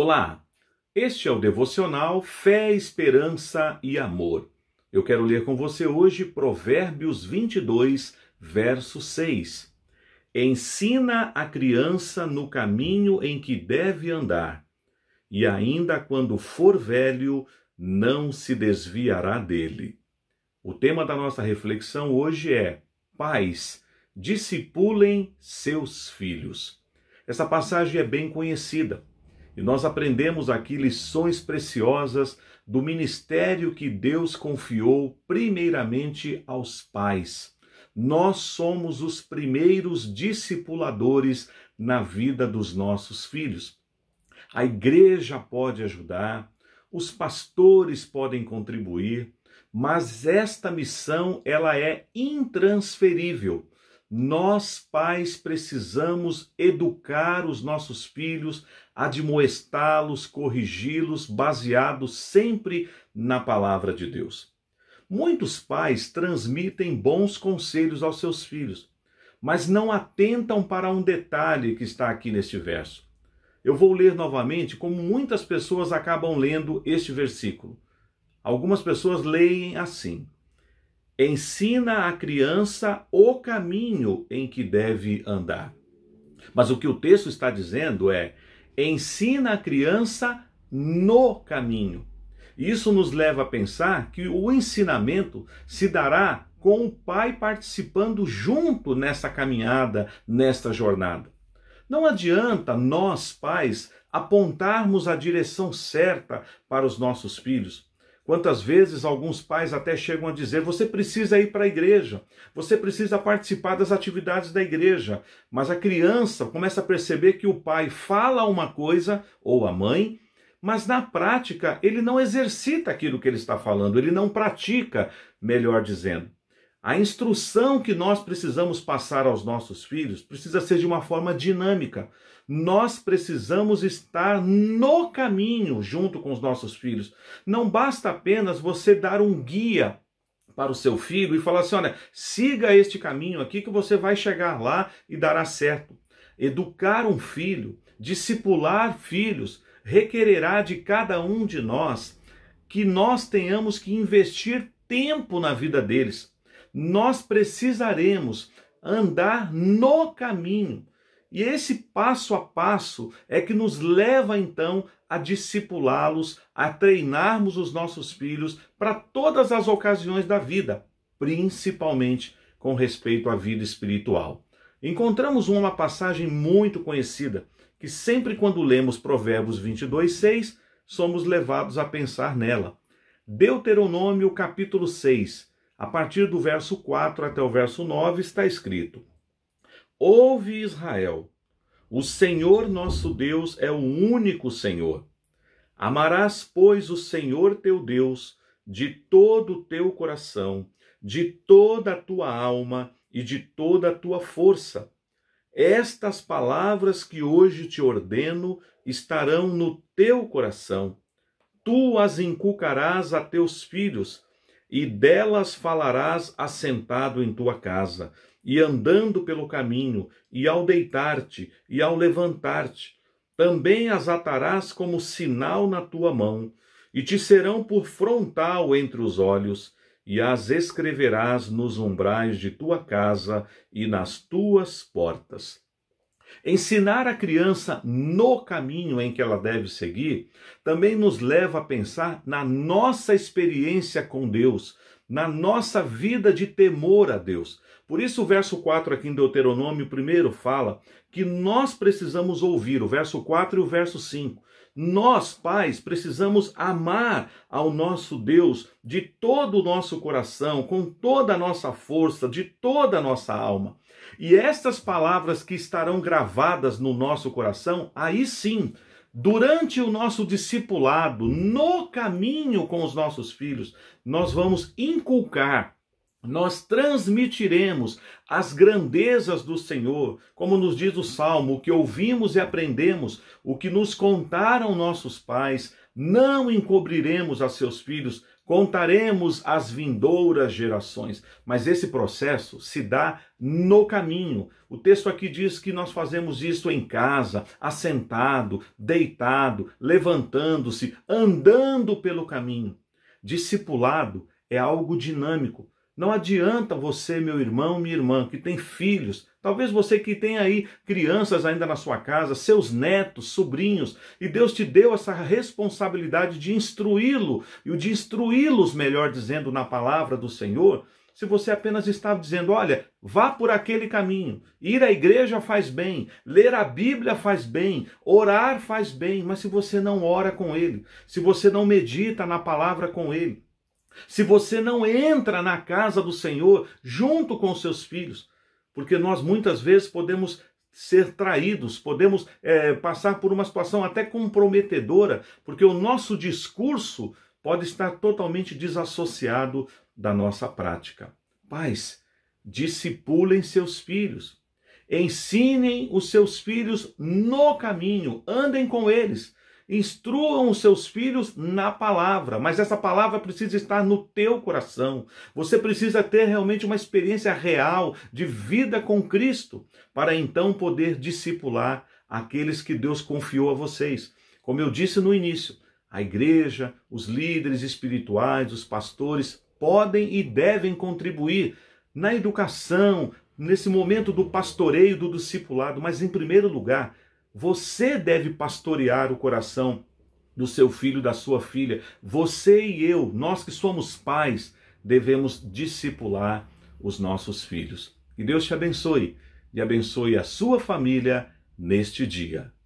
Olá, este é o devocional Fé, Esperança e Amor. Eu quero ler com você hoje Provérbios 22, verso 6. Ensina a criança no caminho em que deve andar, e ainda quando for velho, não se desviará dele. O tema da nossa reflexão hoje é: Pais, discipulem seus filhos. Essa passagem é bem conhecida. E nós aprendemos aqui lições preciosas do ministério que Deus confiou primeiramente aos pais. Nós somos os primeiros discipuladores na vida dos nossos filhos. A igreja pode ajudar, os pastores podem contribuir, mas esta missão ela é intransferível. Nós, pais, precisamos educar os nossos filhos, admoestá-los, corrigi-los, baseados sempre na palavra de Deus. Muitos pais transmitem bons conselhos aos seus filhos, mas não atentam para um detalhe que está aqui neste verso. Eu vou ler novamente como muitas pessoas acabam lendo este versículo. Algumas pessoas leem assim: ensina a criança o caminho em que deve andar. Mas o que o texto está dizendo é: ensina a criança no caminho. Isso nos leva a pensar que o ensinamento se dará com o pai participando junto nessa caminhada, nesta jornada. Não adianta nós, pais, apontarmos a direção certa para os nossos filhos, Quantas vezes alguns pais até chegam a dizer: você precisa ir para a igreja, você precisa participar das atividades da igreja. Mas a criança começa a perceber que o pai fala uma coisa, ou a mãe, mas na prática ele não exercita aquilo que ele está falando, ele não pratica, melhor dizendo. A instrução que nós precisamos passar aos nossos filhos precisa ser de uma forma dinâmica. Nós precisamos estar no caminho junto com os nossos filhos. Não basta apenas você dar um guia para o seu filho e falar assim: olha, siga este caminho aqui que você vai chegar lá e dará certo. Educar um filho, discipular filhos, requererá de cada um de nós que nós tenhamos que investir tempo na vida deles. Nós precisaremos andar no caminho e esse passo a passo é que nos leva então a discipulá-los, a treinarmos os nossos filhos para todas as ocasiões da vida, principalmente com respeito à vida espiritual. Encontramos uma passagem muito conhecida que sempre quando lemos Provérbios 22:6, somos levados a pensar nela. Deuteronômio capítulo 6, a partir do verso 4 até o verso 9 está escrito: Ouve Israel, o Senhor nosso Deus é o único Senhor. Amarás, pois, o Senhor teu Deus de todo o teu coração, de toda a tua alma e de toda a tua força. Estas palavras que hoje te ordeno estarão no teu coração. Tu as inculcarás a teus filhos e delas falarás assentado em tua casa, e andando pelo caminho, e ao deitar-te, e ao levantar-te. Também as atarás como sinal na tua mão, e te serão por frontal entre os olhos, e as escreverás nos umbrais de tua casa e nas tuas portas. Ensinar a criança no caminho em que ela deve seguir também nos leva a pensar na nossa experiência com Deus, na nossa vida de temor a Deus. Por isso, o verso 4 aqui em Deuteronômio, primeiro, fala que nós precisamos ouvir, o verso 4 e o verso 5. Nós, pais, precisamos amar ao nosso Deus de todo o nosso coração, com toda a nossa força, de toda a nossa alma. E estas palavras que estarão gravadas no nosso coração, aí sim, durante o nosso discipulado, no caminho com os nossos filhos, nós vamos inculcar nós transmitiremos as grandezas do Senhor, como nos diz o Salmo, o que ouvimos e aprendemos, o que nos contaram nossos pais, não encobriremos a seus filhos, contaremos às vindouras gerações. Mas esse processo se dá no caminho. O texto aqui diz que nós fazemos isso em casa, assentado, deitado, levantando-se, andando pelo caminho. Discipulado é algo dinâmico não adianta você, meu irmão, minha irmã, que tem filhos, talvez você que tem aí crianças ainda na sua casa, seus netos, sobrinhos, e Deus te deu essa responsabilidade de instruí-lo, e o de instruí-los, melhor dizendo, na palavra do Senhor, se você apenas está dizendo, olha, vá por aquele caminho, ir à igreja faz bem, ler a Bíblia faz bem, orar faz bem, mas se você não ora com ele, se você não medita na palavra com ele, se você não entra na casa do Senhor junto com seus filhos, porque nós muitas vezes podemos ser traídos, podemos é, passar por uma situação até comprometedora, porque o nosso discurso pode estar totalmente desassociado da nossa prática. Pais, discipulem seus filhos, ensinem os seus filhos no caminho, andem com eles. Instruam os seus filhos na palavra, mas essa palavra precisa estar no teu coração. Você precisa ter realmente uma experiência real de vida com Cristo para então poder discipular aqueles que Deus confiou a vocês. Como eu disse no início, a igreja, os líderes espirituais, os pastores podem e devem contribuir na educação, nesse momento do pastoreio, do discipulado, mas em primeiro lugar, você deve pastorear o coração do seu filho, da sua filha. Você e eu, nós que somos pais, devemos discipular os nossos filhos. Que Deus te abençoe e abençoe a sua família neste dia.